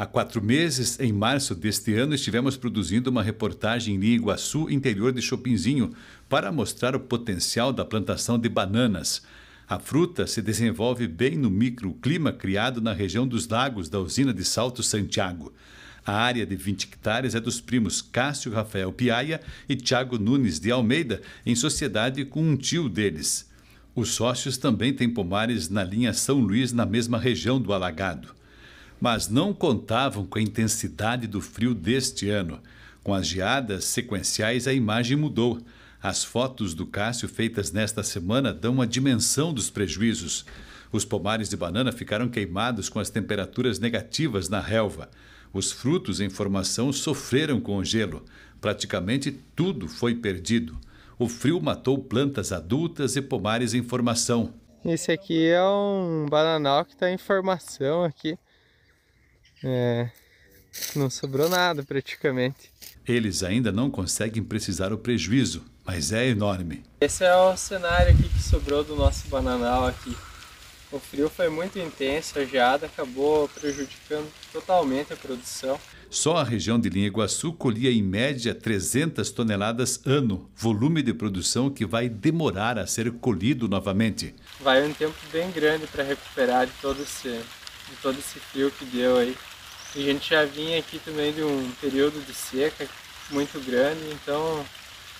Há quatro meses, em março deste ano, estivemos produzindo uma reportagem em Iguaçu, interior de Chopinzinho, para mostrar o potencial da plantação de bananas. A fruta se desenvolve bem no microclima criado na região dos lagos da usina de Salto Santiago. A área de 20 hectares é dos primos Cássio Rafael Piaia e Tiago Nunes de Almeida, em sociedade com um tio deles. Os sócios também têm pomares na linha São Luís, na mesma região do Alagado mas não contavam com a intensidade do frio deste ano. Com as geadas sequenciais, a imagem mudou. As fotos do Cássio feitas nesta semana dão a dimensão dos prejuízos. Os pomares de banana ficaram queimados com as temperaturas negativas na relva. Os frutos em formação sofreram com o gelo. Praticamente tudo foi perdido. O frio matou plantas adultas e pomares em formação. Esse aqui é um bananal que está em formação aqui. É, não sobrou nada praticamente. Eles ainda não conseguem precisar o prejuízo, mas é enorme. Esse é o cenário aqui que sobrou do nosso bananal aqui. O frio foi muito intenso, a geada acabou prejudicando totalmente a produção. Só a região de Linha Iguaçu colhia em média 300 toneladas ano, volume de produção que vai demorar a ser colhido novamente. Vai um tempo bem grande para recuperar de todo esse de todo esse frio que deu aí. A gente já vinha aqui também de um período de seca muito grande, então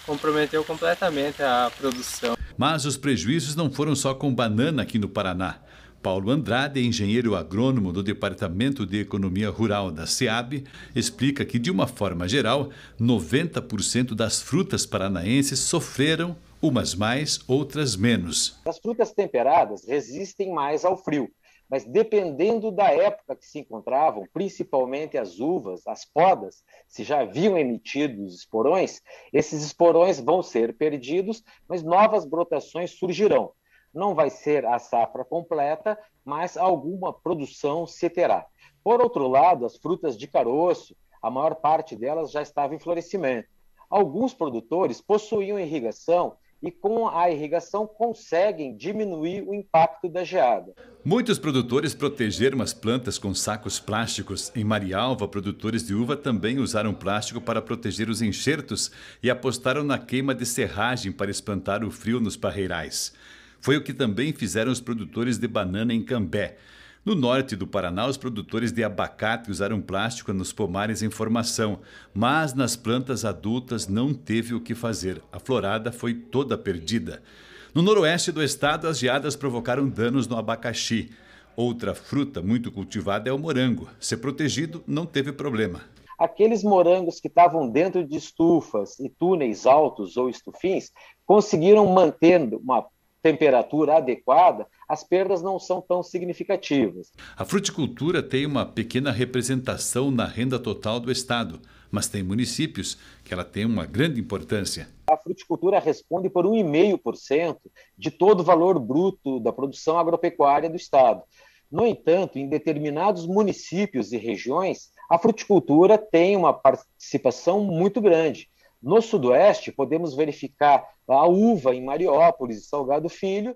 comprometeu completamente a produção. Mas os prejuízos não foram só com banana aqui no Paraná. Paulo Andrade, engenheiro agrônomo do Departamento de Economia Rural da SEAB, explica que, de uma forma geral, 90% das frutas paranaenses sofreram, umas mais, outras menos. As frutas temperadas resistem mais ao frio mas dependendo da época que se encontravam, principalmente as uvas, as podas, se já haviam emitido os esporões, esses esporões vão ser perdidos, mas novas brotações surgirão. Não vai ser a safra completa, mas alguma produção se terá. Por outro lado, as frutas de caroço, a maior parte delas já estava em florescimento. Alguns produtores possuíam irrigação e com a irrigação conseguem diminuir o impacto da geada. Muitos produtores protegeram as plantas com sacos plásticos. Em Marialva, produtores de uva também usaram plástico para proteger os enxertos e apostaram na queima de serragem para espantar o frio nos parreirais. Foi o que também fizeram os produtores de banana em Cambé. No norte do Paraná, os produtores de abacate usaram plástico nos pomares em formação, mas nas plantas adultas não teve o que fazer. A florada foi toda perdida. No noroeste do estado, as geadas provocaram danos no abacaxi. Outra fruta muito cultivada é o morango. Ser protegido não teve problema. Aqueles morangos que estavam dentro de estufas e túneis altos ou estufins conseguiram manter uma temperatura adequada, as perdas não são tão significativas. A fruticultura tem uma pequena representação na renda total do Estado, mas tem municípios que ela tem uma grande importância. A fruticultura responde por 1,5% de todo o valor bruto da produção agropecuária do Estado. No entanto, em determinados municípios e regiões, a fruticultura tem uma participação muito grande. No Sudoeste, podemos verificar a uva em Mariópolis e Salgado Filho